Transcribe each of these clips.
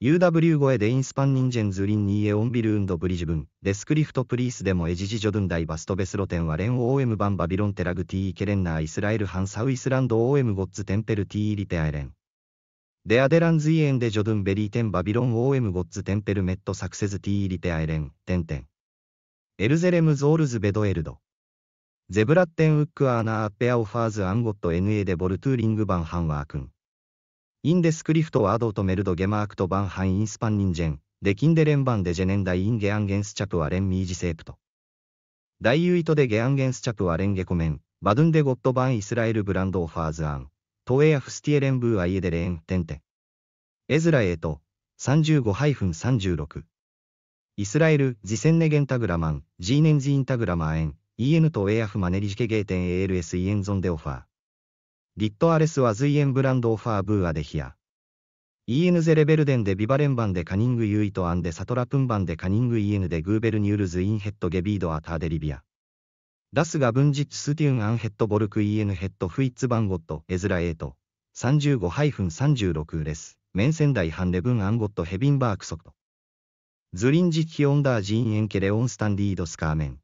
UW 越えでインスパンニンジェンズリンニーエオンビルウンドブリジブン、デスクリフトプリースでもエジジジョドンダイバストベスロテンはレンオーエムバンバビロンテラグティーケレンナーイスラエルハンサウイスランドオーエムゴッツテンペルティーリテアエレン。デアデランズイエンデジョドンベリーテンバビロンオーエムゴッツテンペルメットサクセズティーリテアエレン、テンテン。エルゼレムゾールズベドエルド。ゼブラッテンウックアーナーアッペアオファーズアンゴット NA でボルトゥーリングバンハンワー君。インデスクリフトワードとメルドゲマークトバンハインスパンニンジェン、デキンデレンバンデジェネンダインゲアンゲンスチャプはレンミージセープト。ダイユイトデゲアンゲンスチャプはレンゲコメン、バドゥンデゴットバンイスラエルブランドオファーズアン、トエアフスティエレンブーアイエデレン、テンテ。エズラエート、35-36。イスラエル、ジセンネゲンタグラマン、ジーネンジインタグラマーエン、エ n トエアフマネリジケゲーテン ALS イエンゾンデオファー。リットアレスは随園ブランドオファーブーアデヒア。e n ゼレベルデンでビバレンバンでカニングユーイトアンでサトラプンバンでカニングイエヌでグーベルニュールズインヘッドゲビードアターデリビア。ダスが文実スティウンアンヘッドボルクイエヌヘッドフイッツバンゴットエズラエイト。35-36レス。メンセンダイハンレブンアンゴットヘビンバークソクト。ズリンジッキオンダージーンエンケレオンスタンディードスカーメン。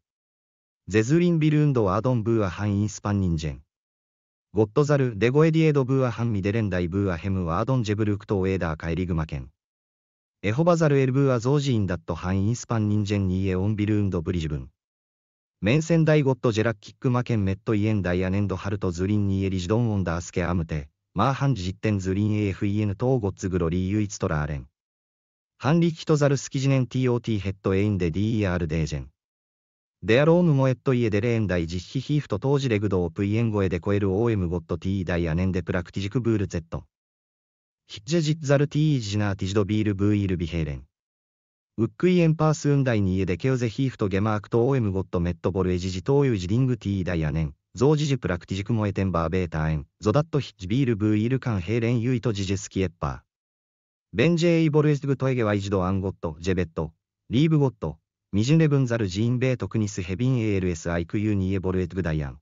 ゼズリンビルンドアドンブーアハンインスパンニンジェン。ゴッドザル、デゴエディエドブーアハンミデレンダイブーアヘムワードンジェブルクトウエーダーカエリグマ県。エホバザルエルブーアゾージーンダットハンインスパンニンジェンニーエオンビルーンドブリジブン。メンセンダイゴッド・ジェラッキックマケンメットイエンダイアネンドハルトズリンニエリジドンオンダースケアムテ、マーハンジジッテンズリンエ・フ・ f エン・トーゴッツグロリーユイツトラーレン。ハンリキトザルスキジネン t ティ・ヘッドエインデディアール・デージェン。デアロームモエットイエデレーンダイ実施ヒーフと当時レグドープイエンゴエで超える OM ゴットティーダイアネンデプラクティジクブールゼット。ヒッジェジッザルティージナーティジドビールブーイルビヘーレン。ウックイエンパースウンダイニエデケオゼヒーフとゲマークと OM ゴットメットボルエジジトウユジリングティーダイアネン。ゾウジジプラクティジクモエテンバーベーターエン。ゾダットヒッジビールブーイルカンヘーレンユイトジジスキエッパー。ベンジェイボルエズグトエゲワイジドアンゴットジェベット。リーブゴット。ミジュネブンザルジーンベートクニスヘビン ALS アイクユーニエボルエトグダイアン。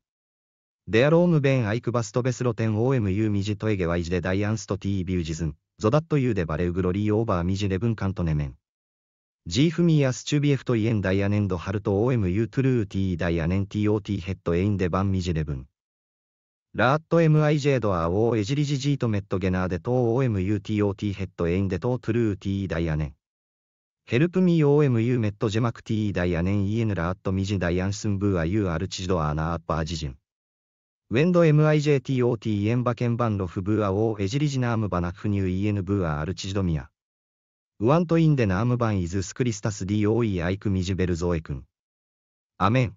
デアロームベンアイクバストベスロテン OMU ミジトエゲワイジデダイアンストティービュージズン、ゾダットユーデバレウグロリーオーバーミジレブンカントネメン。ジーフミーアスチュビエフトイエンダイアネンドハルト OMU トゥルーティーダイアネン TOT ヘッドエインデバンミジレブン。ラーット MIJ ドアオーエジリジジートメットゲナーデトー OMUTOT ヘッドエインデトートゥルーティーダイアネン。Help ー e OMU メットジェマクティーダイアネンイエヌラアットミジダイアンスンブーアユーアルチドアーナアッパージジン。ウェンド MIJTOT エンバケンバンロフブーアオーエジリジナームバナフニューイエヌブーアアルチドミア。ウアントインデナームバンイズスクリスタス DOE アイクミジベルゾエ君。アメン。